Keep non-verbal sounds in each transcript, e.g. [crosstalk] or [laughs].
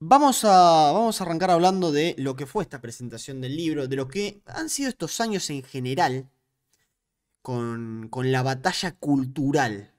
Vamos a, vamos a arrancar hablando de lo que fue esta presentación del libro, de lo que han sido estos años en general con, con la batalla cultural.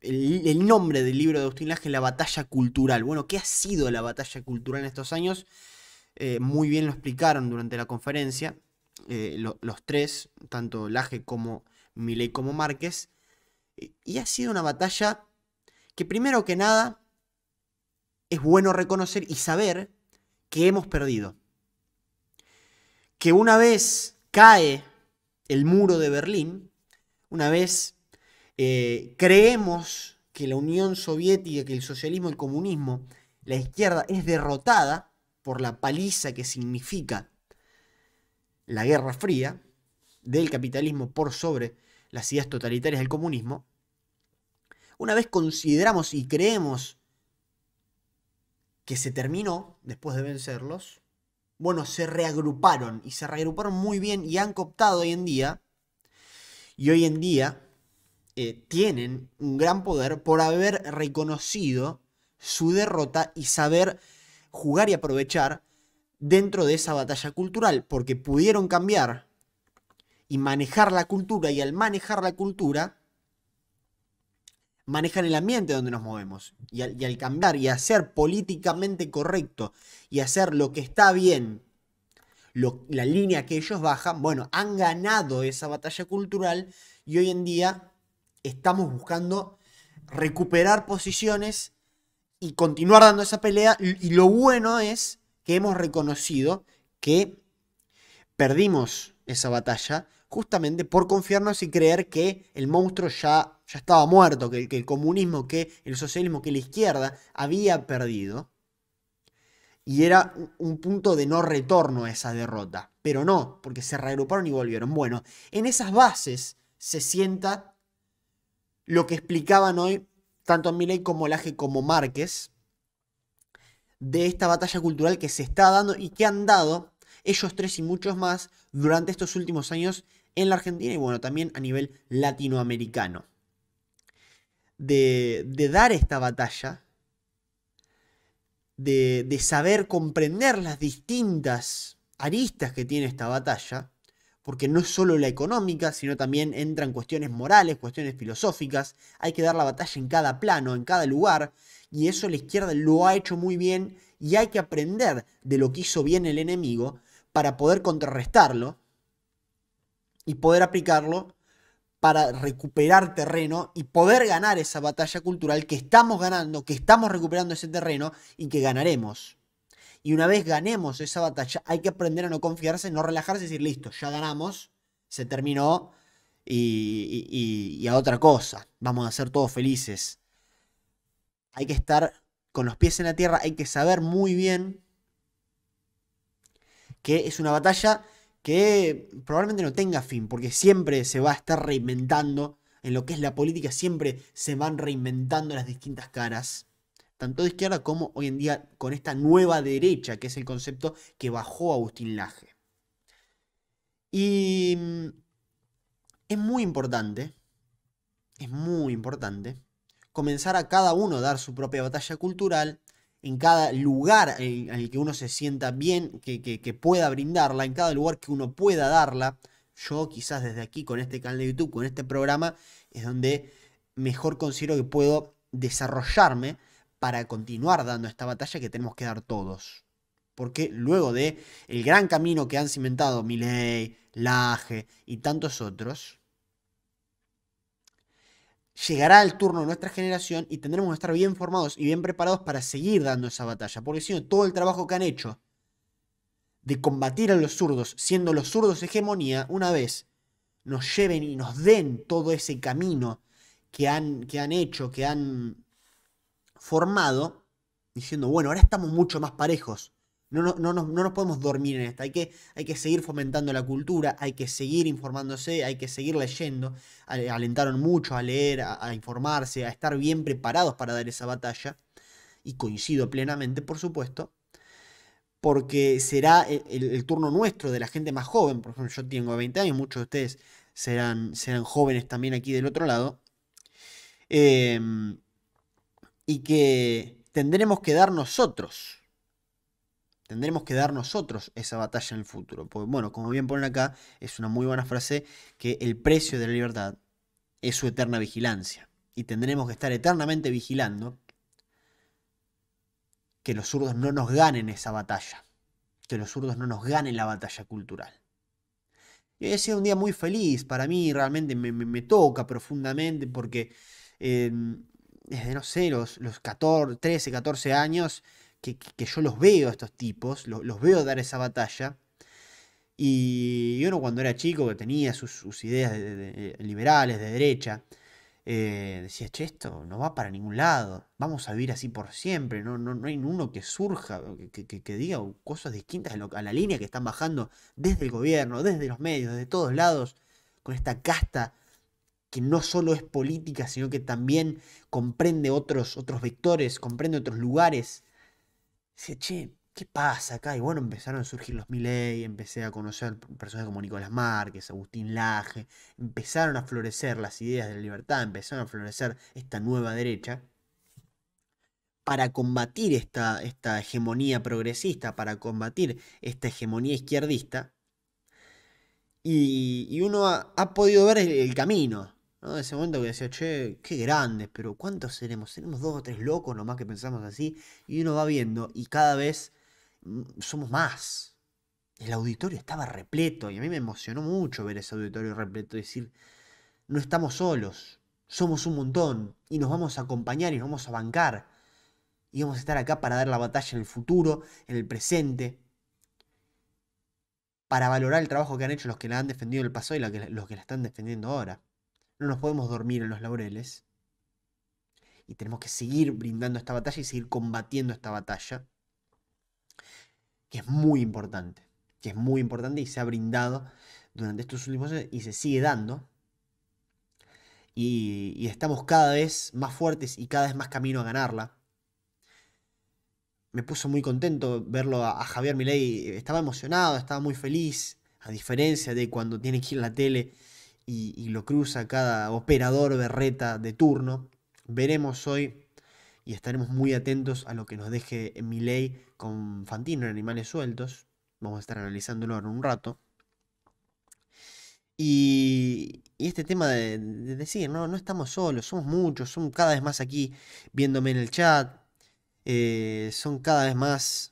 El, nombre del libro de Agustín Laje, La batalla cultural. Bueno, ¿qué ha sido la batalla cultural en estos años? Eh, muy bien lo explicaron durante la conferencia eh, los tres, tanto Laje como Milei como Márquez. Y ha sido una batalla que primero que nada es bueno reconocer y saber que hemos perdido. Que una vez cae el muro de Berlín, una vez eh, creemos que la Unión Soviética, que el socialismo, el comunismo, la izquierda es derrotada por la paliza que significa la Guerra Fría del capitalismo por sobre las ideas totalitarias del comunismo, una vez consideramos y creemos que se terminó después de vencerlos, bueno, se reagruparon y se reagruparon muy bien y han cooptado hoy en día, y hoy en día eh, tienen un gran poder por haber reconocido su derrota y saber jugar y aprovechar dentro de esa batalla cultural, porque pudieron cambiar y manejar la cultura, y al manejar la cultura, manejan el ambiente donde nos movemos. Y al, cambiar y hacer políticamente correcto y hacer lo que está bien, la línea que ellos bajan, bueno, han ganado esa batalla cultural y hoy en día estamos buscando recuperar posiciones y continuar dando esa pelea. Y lo bueno es que hemos reconocido que perdimos esa batalla justamente por confiarnos y creer que el monstruo ya ya estaba muerto, que, el comunismo, que el socialismo, que la izquierda había perdido. Y era un punto de no retorno a esa derrota. Pero no, porque se reagruparon y volvieron. Bueno, en esas bases se sienta lo que explicaban hoy tanto Milley como Laje como Márquez de esta batalla cultural que se está dando y que han dado ellos tres y muchos más durante estos últimos años en la Argentina y bueno, también a nivel latinoamericano de, dar esta batalla, de, de saber comprender las distintas aristas que tiene esta batalla, porque no es solo la económica, sino también entran cuestiones morales, cuestiones filosóficas, hay que dar la batalla en cada plano, en cada lugar, y eso la izquierda lo ha hecho muy bien y hay que aprender de lo que hizo bien el enemigo para poder contrarrestarlo y poder aplicarlo para recuperar terreno y poder ganar esa batalla cultural que estamos ganando, que estamos recuperando ese terreno y que ganaremos. Y una vez ganemos esa batalla, hay que aprender a no confiarse, no relajarse y decir, listo, ya ganamos, se terminó y, a otra cosa, vamos a ser todos felices. Hay que estar con los pies en la tierra, hay que saber muy bien que es una batalla que probablemente no tenga fin, porque siempre se va a estar reinventando, en lo que es la política siempre se van reinventando las distintas caras, tanto de izquierda como hoy en día con esta nueva derecha, que es el concepto que bajó Agustín Laje. Y mm, es muy importante, es muy importante, comenzar a cada uno a dar su propia batalla cultural en cada lugar en el que uno se sienta bien, que, que, pueda brindarla, en cada lugar que uno pueda darla. Yo quizás desde aquí, con este canal de YouTube, con este programa, es donde mejor considero que puedo desarrollarme para continuar dando esta batalla que tenemos que dar todos. Porque luego de el gran camino que han cimentado Milei, Laje y tantos otros, llegará el turno de nuestra generación y tendremos que estar bien formados y bien preparados para seguir dando esa batalla. Porque si no, todo el trabajo que han hecho de combatir a los zurdos, siendo los zurdos hegemonía, una vez nos lleven y nos den todo ese camino que han, que han hecho, que han formado, diciendo, bueno, ahora estamos mucho más parejos. No, nos podemos dormir en esta. Hay que, hay que seguir fomentando la cultura, hay que seguir informándose, hay que seguir leyendo. Alentaron mucho a leer, a, informarse, a estar bien preparados para dar esa batalla. Y coincido plenamente, por supuesto, porque será el, turno nuestro de la gente más joven. Por ejemplo, yo tengo 20 años, muchos de ustedes serán, serán jóvenes también aquí del otro lado. Em, y que tendremos que dar nosotros Tendremos que dar nosotros esa batalla en el futuro. Porque, bueno, como bien ponen acá, es una muy buena frase que el precio de la libertad es su eterna vigilancia. Y tendremos que estar eternamente vigilando que los zurdos no nos ganen esa batalla. Que los zurdos no nos ganen la batalla cultural. Y ha sido un día muy feliz para mí, realmente me, toca profundamente porque eh, desde, no sé, los, 13, 14 años que, yo los veo a estos tipos, los, veo dar esa batalla. Y uno cuando era chico, que tenía sus, ideas liberales, de derecha, eh, decía, che, esto no va para ningún lado, vamos a vivir así por siempre, no, no, no hay ninguno que surja, que, diga cosas distintas a, la línea que están bajando desde el gobierno, desde los medios, de todos lados, con esta casta que no solo es política, sino que también comprende otros, otros vectores, comprende otros lugares, Dice, che, ¿qué pasa acá? Y bueno, empezaron a surgir los Milley, empecé a conocer personas como Nicolás Márquez, Agustín Laje, empezaron a florecer las ideas de la libertad, empezaron a florecer esta nueva derecha para combatir esta, esta hegemonía progresista, para combatir esta hegemonía izquierdista. Y, uno ha, podido ver el camino, en ese momento que decía, che, qué grandes, pero ¿cuántos seremos? Seremos dos o tres locos nomás que pensamos así. Y uno va viendo y cada vez mm, somos más. El auditorio estaba repleto y a mí me emocionó mucho ver ese auditorio repleto. decir, no estamos solos, somos un montón y nos vamos a acompañar y nos vamos a bancar. Y vamos a estar acá para dar la batalla en el futuro, en el presente, para valorar el trabajo que han hecho los que la han defendido en el pasado y los que la están defendiendo ahora. No nos podemos dormir en los laureles. Y tenemos que seguir brindando esta batalla y seguir combatiendo esta batalla. Que es muy importante. Que es muy importante y se ha brindado durante estos últimos años y se sigue dando. Y, estamos cada vez más fuertes y cada vez más camino a ganarla me puso muy contento verlo a, Javier Milei. Estaba emocionado, estaba muy feliz, a diferencia de cuando tiene que ir a la tele y, lo cruza cada operador berreta de turno. Veremos hoy y estaremos muy atentos a lo que nos deje Miley con Fantino en Animales Sueltos. Vamos a estar analizándolo en un rato. Y, este tema de, decir, no, no estamos solos, somos muchos, son cada vez más aquí viéndome en el chat, eh, son cada vez más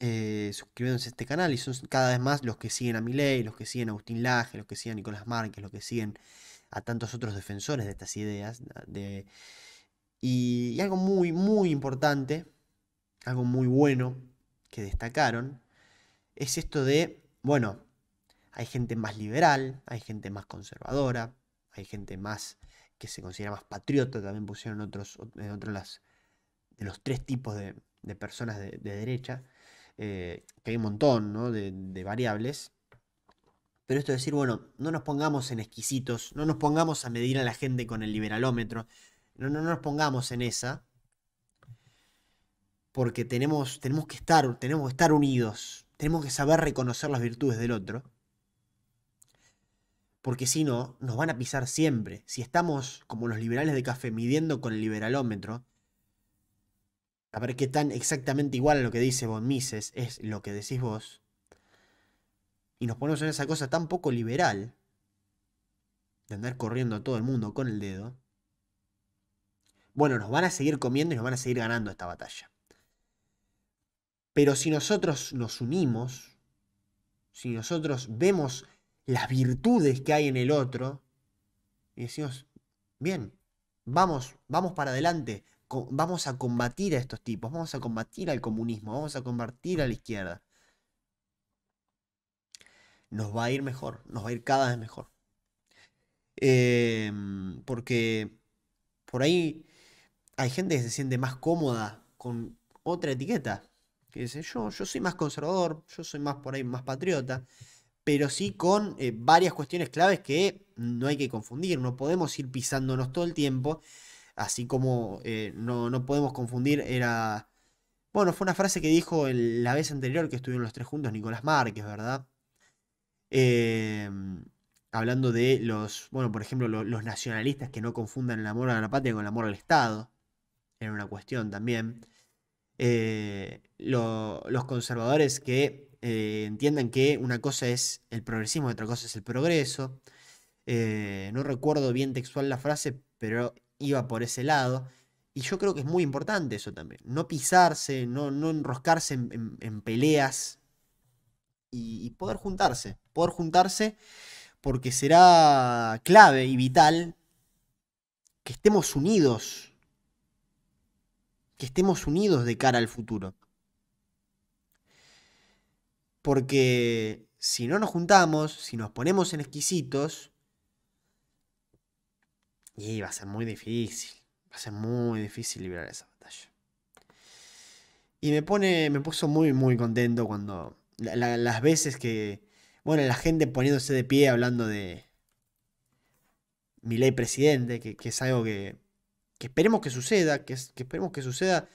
eh, suscribiéndose a este canal y son cada vez más los que siguen a Milei, los que siguen a Agustín Laje, los que siguen a Nicolás Márquez, los que siguen a tantos otros defensores de estas ideas. Ah, de, y, algo muy, muy importante, algo muy bueno que destacaron, es esto de, bueno, hay gente más liberal, hay gente más conservadora, hay gente más que se considera más patriota, también pusieron otros, las, de los tres tipos de, personas de, derecha. Eh, que hay un montón de, variables. Pero esto es decir, bueno, no nos pongamos en exquisitos, no nos pongamos a medir a la gente con el liberalómetro, no, no, nos pongamos en esa, porque tenemos, tenemos, que estar, tenemos que estar unidos, tenemos que saber reconocer las virtudes del otro, porque si no, nos van a pisar siempre. Si estamos como los liberales de café midiendo con el liberalómetro, a ver qué tan exactamente igual a lo que dice vos, Mises es lo que decís vos, y nos ponemos en esa cosa tan poco liberal de andar corriendo a todo el mundo con el dedo, bueno, nos van a seguir comiendo y nos van a seguir ganando esta batalla. Pero si nosotros nos unimos, si nosotros vemos las virtudes que hay en el otro y decimos, bien, vamos, vamos para adelante, vamos a combatir a estos tipos, vamos a combatir al comunismo, vamos a combatir a la izquierda. Nos va a ir mejor, nos va a ir cada vez mejor. Em, porque por ahí hay gente que se siente más cómoda con otra etiqueta. Que dice, yo, yo soy más conservador, yo soy más por ahí, más patriota, pero sí con eh, varias cuestiones claves que no hay que confundir, no podemos ir pisándonos todo el tiempo así como eh, no, podemos confundir, era... Bueno, fue una frase que dijo la vez anterior que estuvieron los tres juntos Nicolás Márquez, ¿verdad? Em, hablando de los, bueno, por ejemplo, los, nacionalistas que no confundan el amor a la patria con el amor al Estado. Era una cuestión también. Eh, los conservadores que eh, entiendan que una cosa es el progresismo y otra cosa es el progreso. no recuerdo bien textual la frase, pero iba por ese lado. Y yo creo que es muy importante eso también. No pisarse, no, enroscarse en, peleas y, y, poder juntarse. Poder juntarse porque será clave y vital que estemos unidos. Que estemos unidos de cara al futuro. Porque si no nos juntamos, si nos ponemos en exquisitos, y va a ser muy difícil. Va a ser muy difícil librar esa batalla. Y me pone. Me puso muy, muy contento cuando. las veces que. Bueno, la gente poniéndose de pie hablando de. Mi ley presidente, que, es algo que, esperemos que suceda, que, esperemos que suceda,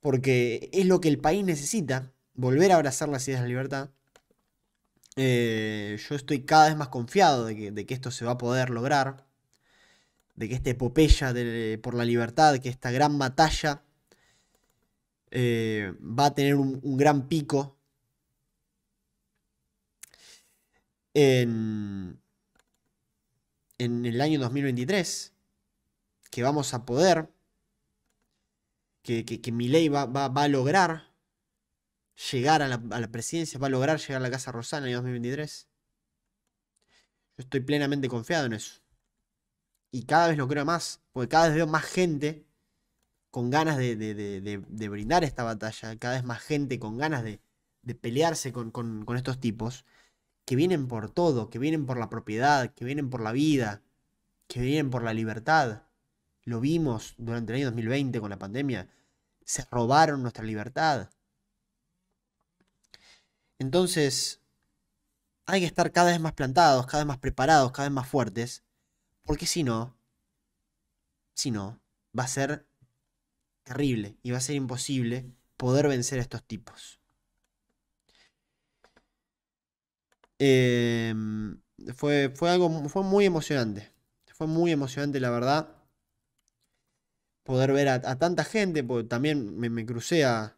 porque es lo que el país necesita, volver a abrazar las ideas de la libertad. Eh, yo estoy cada vez más confiado de que, de que, esto se va a poder lograr de que esta epopeya por la libertad, que esta gran batalla eh, va a tener un, gran pico en, el año 2023, que vamos a poder, que, que, ley va, va, a lograr llegar a la, a la, presidencia, va a lograr llegar a la Casa Rosada en el año 2023. Yo estoy plenamente confiado en eso y cada vez lo creo más, porque cada vez veo más gente con ganas de, brindar esta batalla, cada vez más gente con ganas de, pelearse con, con estos tipos, que vienen por todo, que vienen por la propiedad, que vienen por la vida, que vienen por la libertad. Lo vimos durante el año 2020 con la pandemia. Se robaron nuestra libertad. Entonces, hay que estar cada vez más plantados, cada vez más preparados, cada vez más fuertes porque si no, si no, va a ser terrible y va a ser imposible poder vencer a estos tipos. Em, fue, fue, algo fue muy emocionante. Fue muy emocionante, la verdad. Poder ver a, tanta gente, también me, crucé a,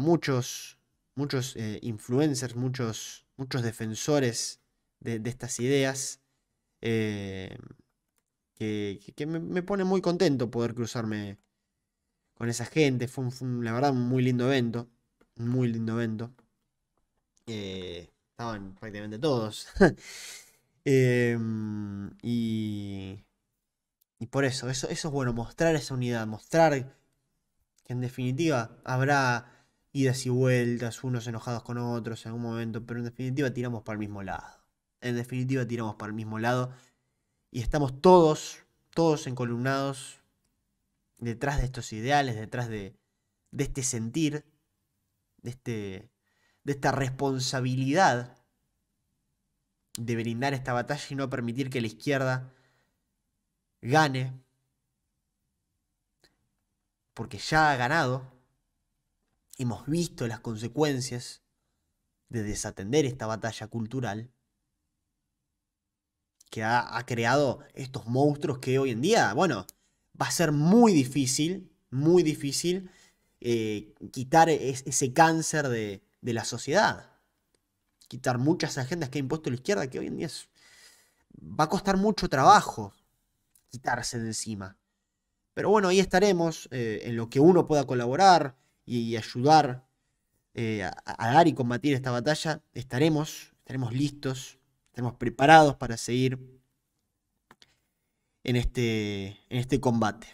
muchos, muchos eh, influencers, muchos, muchos defensores de estas ideas. Eh, que, me, pone muy contento poder cruzarme con esa gente. Fue, un, la verdad un muy lindo evento. muy lindo evento. Eh, estaban prácticamente todos. [laughs] Em, y, por eso, eso, eso es bueno, mostrar esa unidad, mostrar que en definitiva habrá idas y vueltas, unos enojados con otros en algún momento, pero en definitiva tiramos para el mismo lado. En definitiva, tiramos para el mismo lado. Y estamos todos, todos encolumnados detrás de estos ideales, detrás de, este sentir, de, este, de esta responsabilidad de brindar esta batalla y no permitir que la izquierda gane, porque ya ha ganado, hemos visto las consecuencias de desatender esta batalla cultural, que ha, creado estos monstruos que hoy en día, bueno, va a ser muy difícil, muy difícil eh, quitar e-, ese cáncer de, la sociedad. Quitar muchas agendas que ha impuesto la izquierda, que hoy en día va a costar mucho trabajo quitarse de encima. Pero bueno, ahí estaremos eh, en lo que uno pueda colaborar y, ayudar eh, a, a dar y combatir esta batalla. Estaremos, estaremos listos Estamos preparados para seguir en este, en este combate.